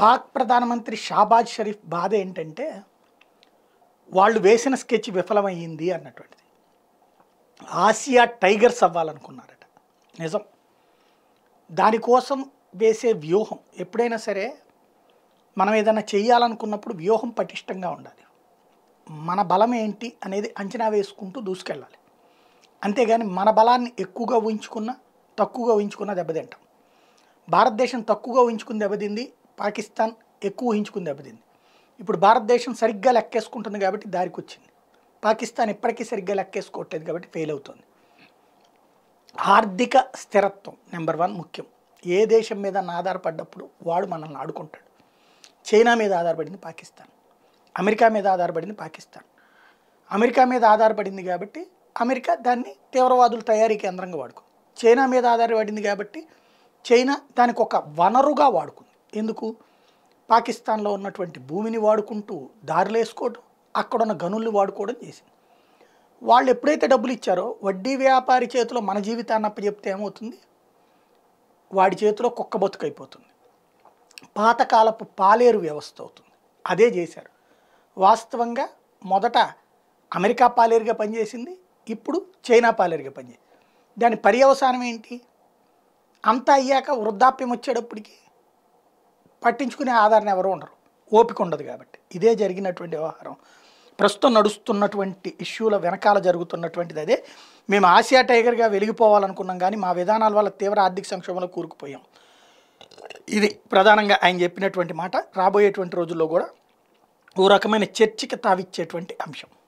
పాక్ ప్రధానమంత్రి షాబాజ్ షరీఫ్ బాధ ఏంటంటే వాళ్ళు వేసిన స్కెచ్ విఫలమైంది అన్నటువంటిది ఆసియా టైగర్స్ అవ్వాలనుకున్నారట నిజం దానికోసం వేసే వ్యూహం ఎప్పుడైనా సరే మనం ఏదైనా చేయాలనుకున్నప్పుడు వ్యూహం పటిష్టంగా ఉండాలి మన బలం ఏంటి అనేది అంచనా వేసుకుంటూ దూసుకెళ్ళాలి అంతేగాని మన బలాన్ని ఎక్కువగా ఉంచుకున్న తక్కువగా ఉంచుకున్న దెబ్బతింటాం భారతదేశం తక్కువగా ఉంచుకుని దెబ్బతింది పాకిస్తాన్ ఎక్కువ ఊహించుకుని దెబ్బతింది ఇప్పుడు భారతదేశం సరిగ్గా లెక్కేసుకుంటుంది కాబట్టి దారికి వచ్చింది పాకిస్తాన్ ఇప్పటికీ సరిగ్గా లెక్కేసుకోవట్లేదు కాబట్టి ఫెయిల్ అవుతుంది ఆర్థిక స్థిరత్వం నెంబర్ వన్ ముఖ్యం ఏ దేశం మీద ఆధారపడ్డప్పుడు వాడు మనల్ని ఆడుకుంటాడు చైనా మీద ఆధారపడింది పాకిస్తాన్ అమెరికా మీద ఆధారపడింది పాకిస్తాన్ అమెరికా మీద ఆధారపడింది కాబట్టి అమెరికా దాన్ని తీవ్రవాదుల తయారీ కేంద్రంగా వాడుకుంది చైనా మీద ఆధారపడింది కాబట్టి చైనా దానికి ఒక వనరుగా వాడుకుంది ఎందుకు పాకిస్తాన్లో ఉన్నటువంటి భూమిని వాడుకుంటూ దారులు వేసుకోవడం అక్కడున్న గనుల్ని వాడుకోవడం చేసింది వాళ్ళు ఎప్పుడైతే డబ్బులు ఇచ్చారో వడ్డీ వ్యాపారి చేతిలో మన జీవితాన్ని చెప్తే ఏమవుతుంది వాడి చేతిలో కుక్క బతుకైపోతుంది పాతకాలపు పాలేరు వ్యవస్థ అవుతుంది అదే చేశారు వాస్తవంగా మొదట అమెరికా పాలేరుగా పనిచేసింది ఇప్పుడు చైనా పాలేరుగా పనిచేసింది దాని పర్యవసానం ఏంటి అంతా అయ్యాక వృద్ధాప్యం వచ్చేటప్పటికీ పట్టించుకునే ఆధారణ ఎవరు ఉండరు ఓపిక ఉండదు కాబట్టి ఇదే జరిగినటువంటి వ్యవహారం ప్రస్తుతం నడుస్తున్నటువంటి ఇష్యూల వెనకాల జరుగుతున్నటువంటిది అదే మేము ఆసియా టైగర్గా వెలిగిపోవాలనుకున్నాం కానీ మా విధానాల వల్ల తీవ్ర ఆర్థిక సంక్షోభంలో కూరుకుపోయాం ఇది ప్రధానంగా ఆయన చెప్పినటువంటి మాట రాబోయేటువంటి రోజుల్లో కూడా ఓ రకమైన చర్చకి తావిచ్చేటువంటి అంశం